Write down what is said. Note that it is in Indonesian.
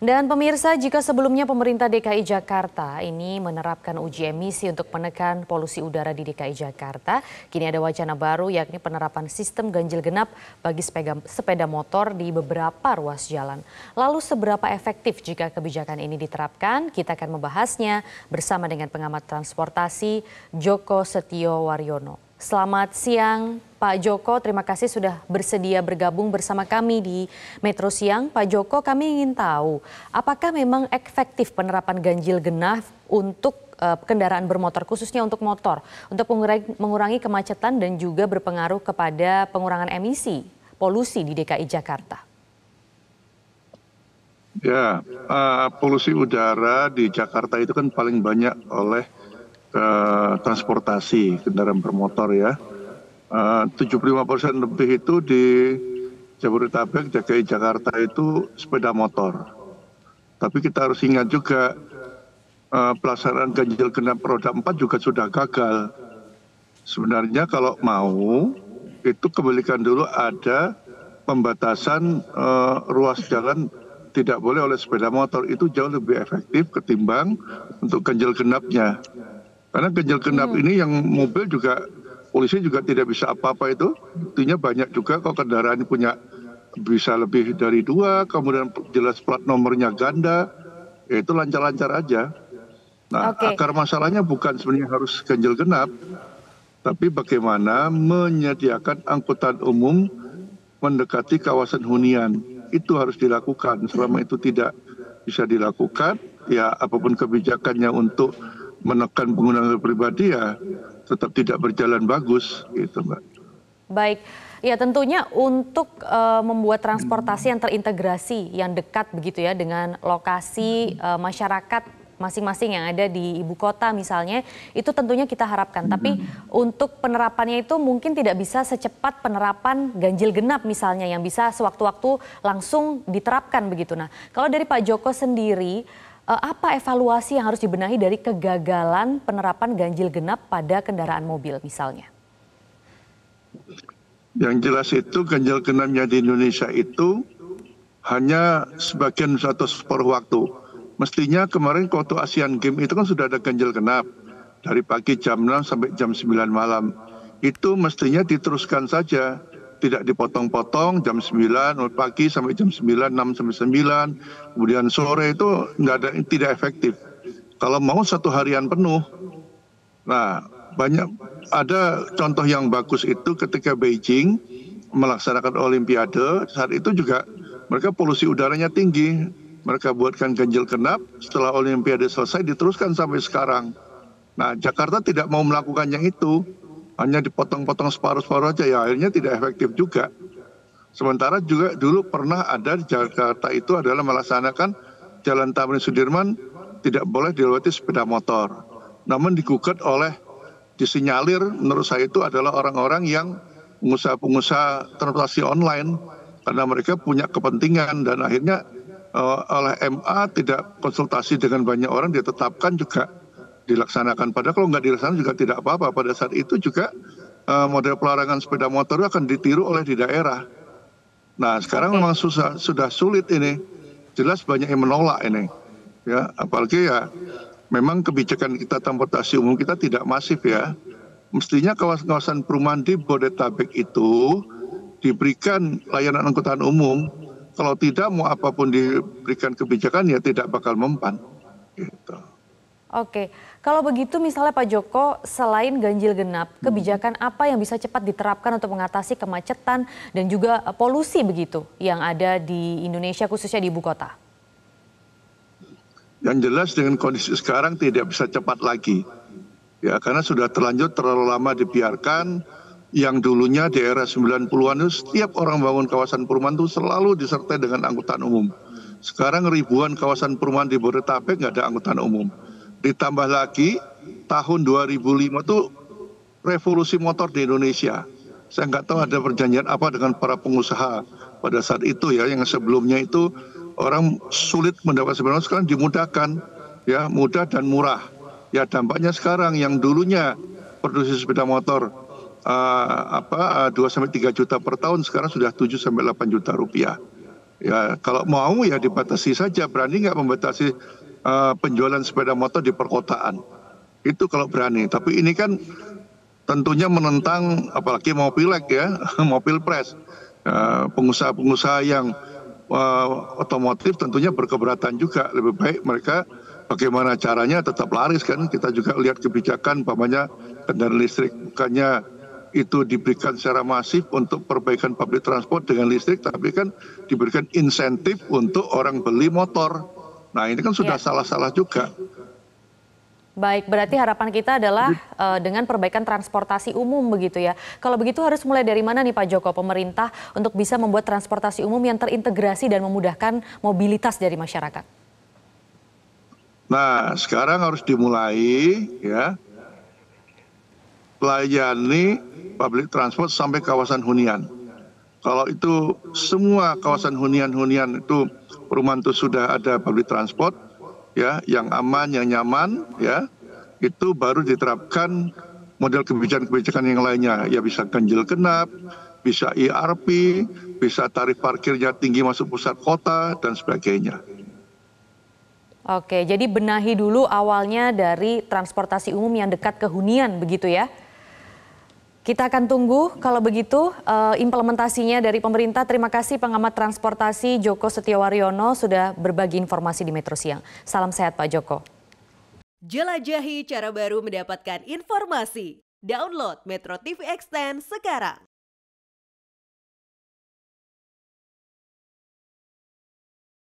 Dan pemirsa, jika sebelumnya pemerintah DKI Jakarta ini menerapkan uji emisi untuk menekan polusi udara di DKI Jakarta, kini ada wacana baru yakni penerapan sistem ganjil genap bagi sepeda, motor di beberapa ruas jalan. Lalu seberapa efektif jika kebijakan ini diterapkan? Kita akan membahasnya bersama dengan pengamat transportasi Joko Setio Waryono. Selamat siang Pak Joko, terima kasih sudah bersedia bergabung bersama kami di Metro Siang. Pak Joko, kami ingin tahu apakah memang efektif penerapan ganjil genap untuk uh, kendaraan bermotor khususnya untuk motor untuk mengurangi, mengurangi kemacetan dan juga berpengaruh kepada pengurangan emisi polusi di DKI Jakarta. Ya, uh, polusi udara di Jakarta itu kan paling banyak oleh Eh, transportasi kendaraan bermotor ya. 75 eh, persen lebih itu di Jabodetabek, DKI Jakarta itu sepeda motor. Tapi kita harus ingat juga eh, pelaksanaan ganjil genap roda 4 juga sudah gagal. Sebenarnya kalau mau itu kembalikan dulu ada pembatasan ruas jalan tidak boleh oleh sepeda motor itu jauh lebih efektif ketimbang untuk ganjil genapnya karena ganjil genap hmm. ini yang mobil juga polisi juga tidak bisa apa-apa itu artinya banyak juga kalau kendaraan punya bisa lebih dari dua kemudian jelas plat nomornya ganda ya itu lancar-lancar aja nah okay. akar masalahnya bukan sebenarnya harus ganjil genap tapi bagaimana menyediakan angkutan umum mendekati kawasan hunian itu harus dilakukan selama itu tidak bisa dilakukan ya apapun kebijakannya untuk menekan penggunaan pribadi ya tetap tidak berjalan bagus gitu mbak. Baik, ya tentunya untuk uh, membuat transportasi yang terintegrasi, yang dekat begitu ya dengan lokasi uh, masyarakat masing-masing yang ada di ibu kota misalnya, itu tentunya kita harapkan. Tapi untuk penerapannya itu mungkin tidak bisa secepat penerapan ganjil genap misalnya yang bisa sewaktu-waktu langsung diterapkan begitu. Nah, kalau dari Pak Joko sendiri Eh, apa evaluasi yang harus dibenahi dari kegagalan penerapan ganjil genap pada kendaraan mobil misalnya? Yang jelas itu ganjil genapnya di Indonesia itu hanya sebagian satu separuh waktu. Mestinya kemarin waktu ASEAN Games itu kan sudah ada ganjil genap dari pagi jam 6 sampai jam 9 malam. Itu mestinya diteruskan saja tidak dipotong-potong jam 9 pagi sampai jam 9, 6 sampai 9, kemudian sore itu enggak ada tidak efektif. Kalau mau satu harian penuh, nah banyak ada contoh yang bagus itu ketika Beijing melaksanakan Olimpiade saat itu juga mereka polusi udaranya tinggi, mereka buatkan ganjil genap setelah Olimpiade selesai diteruskan sampai sekarang. Nah Jakarta tidak mau melakukan yang itu, hanya dipotong-potong separuh-separuh aja ya akhirnya tidak efektif juga. Sementara juga dulu pernah ada di Jakarta itu adalah melaksanakan Jalan Tamrin Sudirman tidak boleh dilewati sepeda motor. Namun digugat oleh disinyalir menurut saya itu adalah orang-orang yang pengusaha-pengusaha transportasi online karena mereka punya kepentingan dan akhirnya eh, oleh MA tidak konsultasi dengan banyak orang ditetapkan juga dilaksanakan. Padahal kalau nggak dilaksanakan juga tidak apa-apa. Pada saat itu juga uh, model pelarangan sepeda motor akan ditiru oleh di daerah. Nah sekarang memang susah, sudah sulit ini. Jelas banyak yang menolak ini. Ya, apalagi ya memang kebijakan kita transportasi umum kita tidak masif ya. Mestinya kawasan-kawasan perumahan di Bodetabek itu diberikan layanan angkutan umum. Kalau tidak mau apapun diberikan kebijakan ya tidak bakal mempan. Gitu. Oke, kalau begitu misalnya Pak Joko, selain ganjil genap, hmm. kebijakan apa yang bisa cepat diterapkan untuk mengatasi kemacetan dan juga eh, polusi begitu yang ada di Indonesia khususnya di ibu kota? Yang jelas dengan kondisi sekarang tidak bisa cepat lagi. Ya, karena sudah terlanjur terlalu lama dibiarkan yang dulunya di era 90-an itu setiap orang bangun kawasan perumahan itu selalu disertai dengan angkutan umum. Sekarang ribuan kawasan perumahan di Bodetabek nggak ada angkutan umum ditambah lagi tahun 2005 itu revolusi motor di Indonesia. Saya nggak tahu ada perjanjian apa dengan para pengusaha pada saat itu ya, yang sebelumnya itu orang sulit mendapat sepeda motor sekarang dimudahkan, ya mudah dan murah. Ya dampaknya sekarang yang dulunya produksi sepeda motor uh, apa uh, sampai tiga juta per tahun sekarang sudah 7 sampai delapan juta rupiah. Ya kalau mau ya dibatasi saja, berani nggak membatasi Eh, penjualan sepeda motor di perkotaan itu kalau berani tapi ini kan tentunya menentang apalagi mau pileg ya mau pilpres eh, pengusaha-pengusaha yang eh, otomotif tentunya berkeberatan juga lebih baik mereka bagaimana caranya tetap laris kan kita juga lihat kebijakan umpamanya kendaraan listrik bukannya itu diberikan secara masif untuk perbaikan public transport dengan listrik tapi kan diberikan insentif untuk orang beli motor Nah ini kan sudah iya. salah-salah ya. juga. Baik, berarti harapan kita adalah uh, dengan perbaikan transportasi umum begitu ya. Kalau begitu harus mulai dari mana nih Pak Joko pemerintah untuk bisa membuat transportasi umum yang terintegrasi dan memudahkan mobilitas dari masyarakat? Nah, sekarang harus dimulai ya layani public transport sampai kawasan hunian kalau itu semua kawasan hunian-hunian itu perumahan itu sudah ada public transport ya yang aman yang nyaman ya itu baru diterapkan model kebijakan-kebijakan yang lainnya ya bisa ganjil genap bisa IRP e bisa tarif parkirnya tinggi masuk pusat kota dan sebagainya Oke, jadi benahi dulu awalnya dari transportasi umum yang dekat ke hunian begitu ya? Kita akan tunggu kalau begitu eh, implementasinya dari pemerintah. Terima kasih pengamat transportasi Joko Setiawaryono sudah berbagi informasi di Metro Siang. Salam sehat Pak Joko. Jelajahi cara baru mendapatkan informasi. Download Metro TV Extend sekarang.